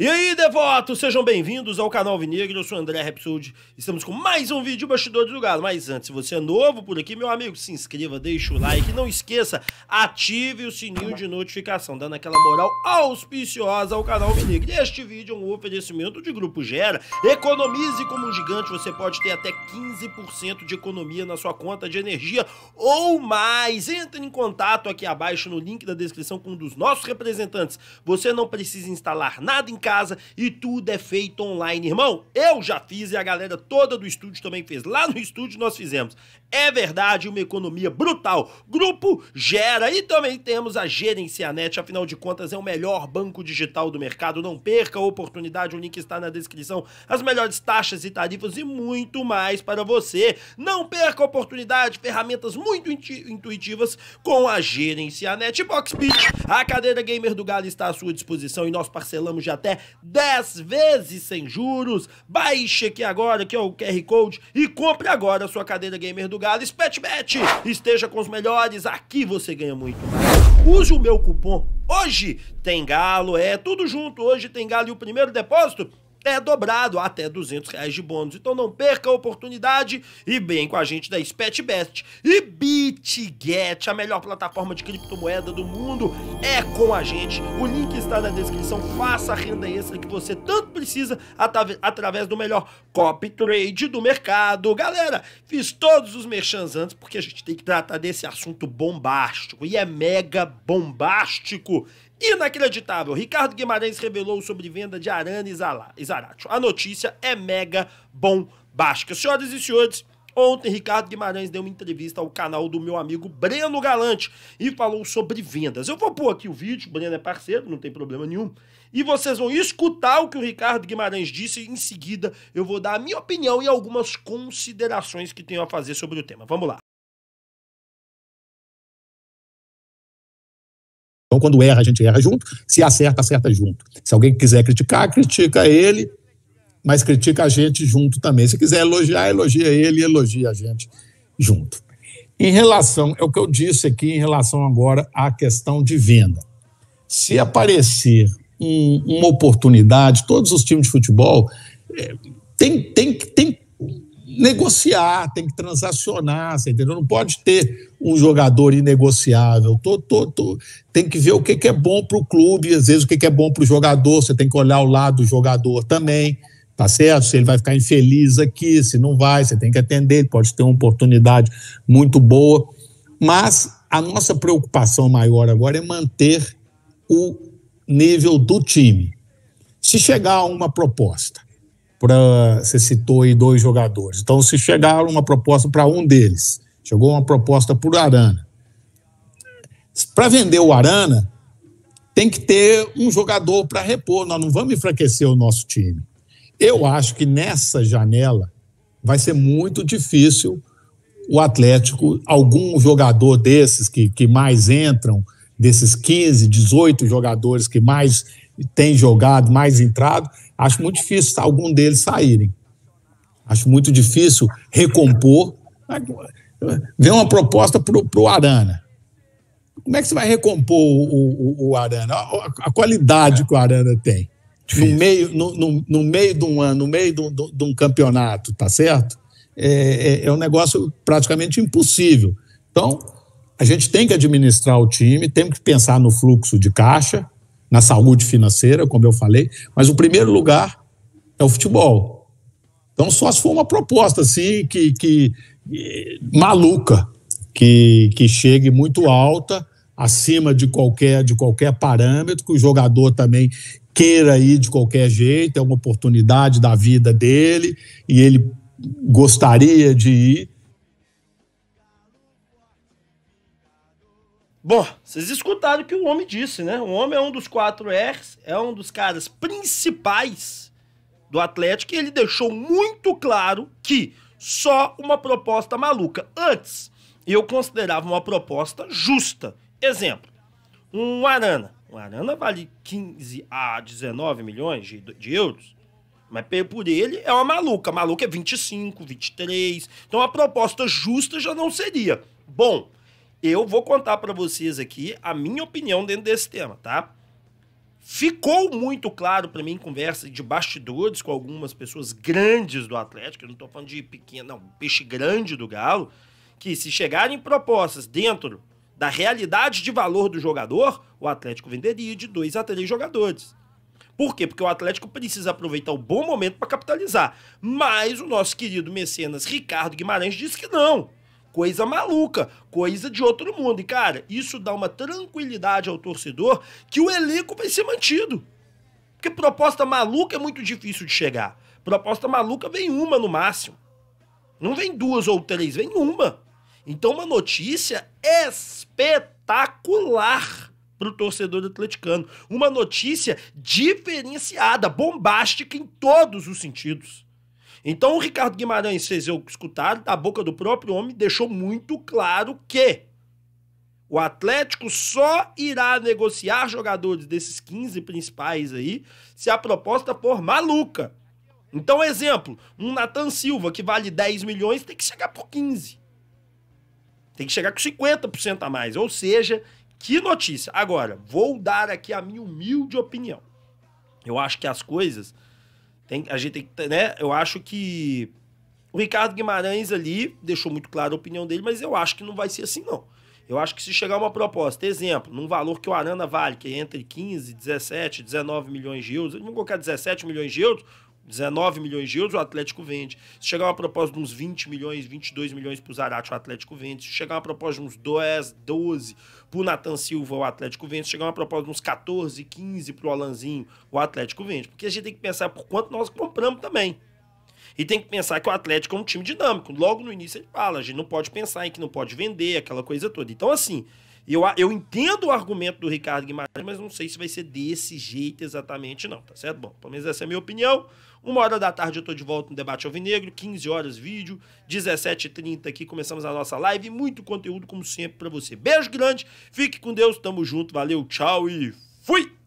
E aí, devotos, sejam bem-vindos ao canal Vinegro, eu sou André Repsold, estamos com mais um vídeo Bastidores do Galo. Mas antes, se você é novo por aqui, meu amigo, se inscreva, deixa o like, não esqueça, ative o sininho de notificação, dando aquela moral auspiciosa ao canal Vinegro. Este vídeo é um oferecimento de Grupo Gera, economize como um gigante, você pode ter até 15% de economia na sua conta de energia ou mais. Entre em contato aqui abaixo no link da descrição com um dos nossos representantes. Você não precisa instalar nada em casa casa e tudo é feito online, irmão. Eu já fiz e a galera toda do estúdio também fez. Lá no estúdio nós fizemos. É verdade, uma economia brutal. Grupo Gera e também temos a Gerencianet, afinal de contas é o melhor banco digital do mercado. Não perca a oportunidade, o link está na descrição. As melhores taxas e tarifas e muito mais para você. Não perca a oportunidade, ferramentas muito intuitivas com a Gerencianet. Boxbit, a cadeira gamer do Galo está à sua disposição e nós parcelamos de até 10 vezes sem juros. Baixe aqui agora, que é o QR Code, e compre agora a sua cadeira gamer do Gales SpetBet Esteja com os melhores, aqui você ganha muito Use o meu cupom. Hoje tem galo, é tudo junto. Hoje tem galo e o primeiro depósito é dobrado até 200 reais de bônus. Então não perca a oportunidade e bem com a gente da SpetBest e BitGet, a melhor plataforma de criptomoeda do mundo, é com a gente. O link está na descrição. Faça a renda extra que você tanto precisa através do melhor copy trade do mercado. Galera, fiz todos os merchans antes porque a gente tem que tratar desse assunto bombástico e é mega bombástico Inacreditável! Ricardo Guimarães revelou sobre venda de Arana e Zaratio. A notícia é mega bombástica. Senhoras e senhores, Ontem, Ricardo Guimarães deu uma entrevista ao canal do meu amigo Breno Galante e falou sobre vendas. Eu vou pôr aqui o vídeo, o Breno é parceiro, não tem problema nenhum. E vocês vão escutar o que o Ricardo Guimarães disse e em seguida eu vou dar a minha opinião e algumas considerações que tenho a fazer sobre o tema. Vamos lá. Então, quando erra, a gente erra junto. Se acerta, acerta junto. Se alguém quiser criticar, critica ele, mas critica a gente junto também. Se quiser elogiar, elogia ele e elogia a gente junto. Em relação, é o que eu disse aqui em relação agora à questão de venda. Se aparecer um, uma oportunidade, todos os times de futebol é, tem, tem, tem negociar, tem que transacionar, você entendeu? Não pode ter um jogador inegociável. Tô, tô, tô. Tem que ver o que, que é bom para o clube, às vezes o que, que é bom para o jogador, você tem que olhar o lado do jogador também, tá certo? Se ele vai ficar infeliz aqui, se não vai, você tem que atender, ele pode ter uma oportunidade muito boa. Mas a nossa preocupação maior agora é manter o nível do time. Se chegar a uma proposta para. Você citou aí dois jogadores. Então, se chegar uma proposta para um deles, chegou uma proposta para o Arana. Para vender o Arana, tem que ter um jogador para repor. Nós não vamos enfraquecer o nosso time. Eu acho que nessa janela vai ser muito difícil o Atlético, algum jogador desses que, que mais entram, desses 15, 18 jogadores que mais tem jogado, mais entrado, acho muito difícil algum deles saírem. Acho muito difícil recompor. Vem uma proposta para o pro Arana. Como é que você vai recompor o, o, o Arana? A, a, qualidade que o Arana tem. No meio, no, no, no meio de um ano, no meio de um, de um campeonato, tá certo? É, é, é um negócio praticamente impossível. Então, a gente tem que administrar o time, tem que pensar no fluxo de caixa, na saúde financeira, como eu falei, mas o primeiro lugar é o futebol. Então, só se for uma proposta assim, que, que eh, maluca, que, que chegue muito alta, acima de qualquer, de qualquer parâmetro, que o jogador também queira ir de qualquer jeito, é uma oportunidade da vida dele e ele gostaria de ir, Bom, vocês escutaram o que o homem disse, né? O homem é um dos quatro R's, é um dos caras principais do Atlético e ele deixou muito claro que só uma proposta maluca. Antes, eu considerava uma proposta justa. Exemplo, um Arana. Um Arana vale 15 a 19 milhões de, de euros. Mas por ele é uma maluca. maluca é 25, 23. Então a proposta justa já não seria. Bom, eu vou contar para vocês aqui a minha opinião dentro desse tema, tá? Ficou muito claro para mim em conversa de bastidores com algumas pessoas grandes do Atlético, eu não estou falando de pequeno, não, peixe grande do Galo, que se chegarem propostas dentro da realidade de valor do jogador, o Atlético venderia de dois a três jogadores. Por quê? Porque o Atlético precisa aproveitar o bom momento para capitalizar. Mas o nosso querido mecenas Ricardo Guimarães disse que não. Coisa maluca, coisa de outro mundo. E, cara, isso dá uma tranquilidade ao torcedor que o elenco vai ser mantido. Porque proposta maluca é muito difícil de chegar. Proposta maluca vem uma no máximo. Não vem duas ou três, vem uma. Então, uma notícia espetacular para o torcedor atleticano. Uma notícia diferenciada, bombástica em todos os sentidos. Então o Ricardo Guimarães fez que escutaram da boca do próprio homem, deixou muito claro que o Atlético só irá negociar jogadores desses 15 principais aí se a proposta for maluca. Então, exemplo, um Nathan Silva que vale 10 milhões tem que chegar por 15. Tem que chegar com 50% a mais. Ou seja, que notícia. Agora, vou dar aqui a minha humilde opinião. Eu acho que as coisas tem, a gente tem que. Né? Eu acho que. O Ricardo Guimarães ali deixou muito clara a opinião dele, mas eu acho que não vai ser assim, não. Eu acho que se chegar uma proposta, exemplo, num valor que o Arana vale, que é entre 15, 17, 19 milhões de euros, vamos colocar 17 milhões de euros, 19 milhões de euros, o Atlético vende. Se chegar uma proposta de uns 20 milhões, 22 milhões para o Zarate, o Atlético vende. Se chegar uma proposta de uns 10, 12 para o Nathan Silva, o Atlético vende. Se chegar uma proposta de uns 14, 15 para o Alanzinho, o Atlético vende. Porque a gente tem que pensar por quanto nós compramos também. E tem que pensar que o Atlético é um time dinâmico. Logo no início ele fala, a gente não pode pensar em que não pode vender, aquela coisa toda. Então, assim, eu, eu entendo o argumento do Ricardo Guimarães, mas não sei se vai ser desse jeito exatamente, não, tá certo? Bom, pelo menos essa é a minha opinião. Uma hora da tarde eu tô de volta no Debate Alvinegro, 15 horas vídeo, 17h30 aqui começamos a nossa live muito conteúdo, como sempre, para você. Beijo grande, fique com Deus, tamo junto, valeu, tchau e fui!